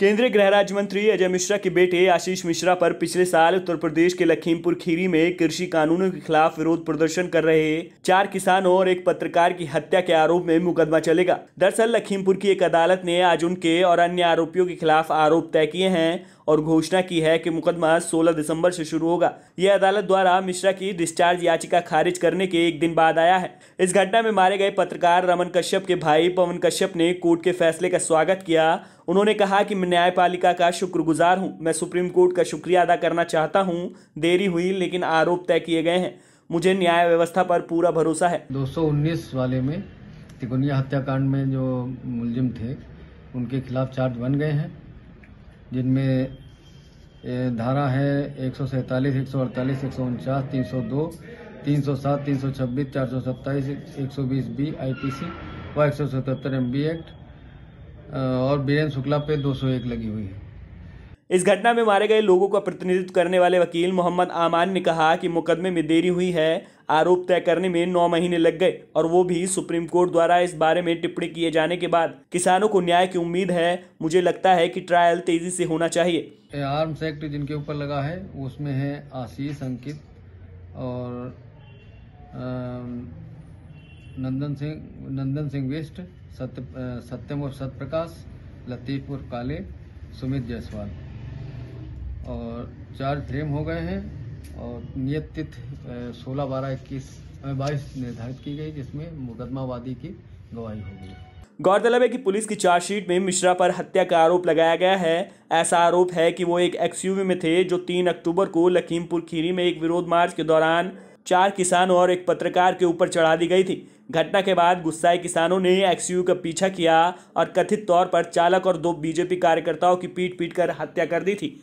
केंद्रीय गृह राज्य मंत्री अजय मिश्रा के बेटे आशीष मिश्रा पर पिछले साल उत्तर प्रदेश के लखीमपुर खीरी में कृषि कानूनों के खिलाफ विरोध प्रदर्शन कर रहे चार किसानों और एक पत्रकार की हत्या के आरोप में मुकदमा चलेगा दरअसल लखीमपुर की एक अदालत ने आज उनके और अन्य आरोपियों के खिलाफ आरोप तय किए हैं और घोषणा की है कि मुकदमा 16 दिसंबर से शुरू होगा यह अदालत द्वारा मिश्रा की डिस्चार्ज याचिका खारिज करने के एक दिन बाद आया है इस घटना में मारे गए पत्रकार रमन कश्यप के भाई पवन कश्यप ने कोर्ट के फैसले का स्वागत किया उन्होंने कहा कि मैं न्यायपालिका का शुक्रगुजार हूं मैं सुप्रीम कोर्ट का शुक्रिया अदा करना चाहता हूं देरी हुई लेकिन आरोप तय किए गए हैं मुझे न्याय व्यवस्था पर पूरा भरोसा है 219 वाले में तिकुनिया हत्याकांड में जो मुलजिम थे उनके खिलाफ चार्ज बन गए हैं जिनमें धारा है एक सौ सैंतालीस एक सौ अड़तालीस एक सौ उनचास तीन सौ दो तीन सौ सात तीन सौ छब्बीस चार सौ सत्ताईस एक सौ बीस बी आई पी सी व एक सौ सतहत्तर एम बी एक्ट और बीरेन्द्र शुक्ला पे 201 लगी हुई है इस घटना में मारे गए लोगों का प्रतिनिधित्व करने वाले वकील मोहम्मद आमान ने कहा कि मुकदमे में देरी हुई है आरोप तय करने में नौ महीने लग गए और वो भी सुप्रीम कोर्ट द्वारा इस बारे में टिप्पणी किए जाने के बाद किसानों को न्याय की उम्मीद है मुझे लगता है कि ट्रायल तेजी से होना चाहिए आर्म्स एक्ट जिनके ऊपर लगा है उसमें है आशीष अंकित और नंदन सिंह नंदन सिंह वेस्ट सत्य सत्यम और सतप्रकाश लतीफ और काले सुमित जायसवाल और चार फ्रेम हो गए हैं और नियत तिथि सोलह बारह इक्कीस बाईस निर्धारित की गई जिसमें मुकदमावादी की गवाही हो गई गौरतलब है कि पुलिस की चार्जशीट में मिश्रा पर हत्या का आरोप लगाया गया है ऐसा आरोप है कि वो एक एक्सयूवी में थे जो तीन अक्टूबर को लखीमपुर खीरी में एक विरोध मार्च के दौरान चार किसान और एक पत्रकार के ऊपर चढ़ा दी गई थी घटना के बाद गुस्साए किसानों ने एक्सयू का पीछा किया और कथित तौर पर चालक और दो बीजेपी कार्यकर्ताओं की पीट पीट कर हत्या कर दी थी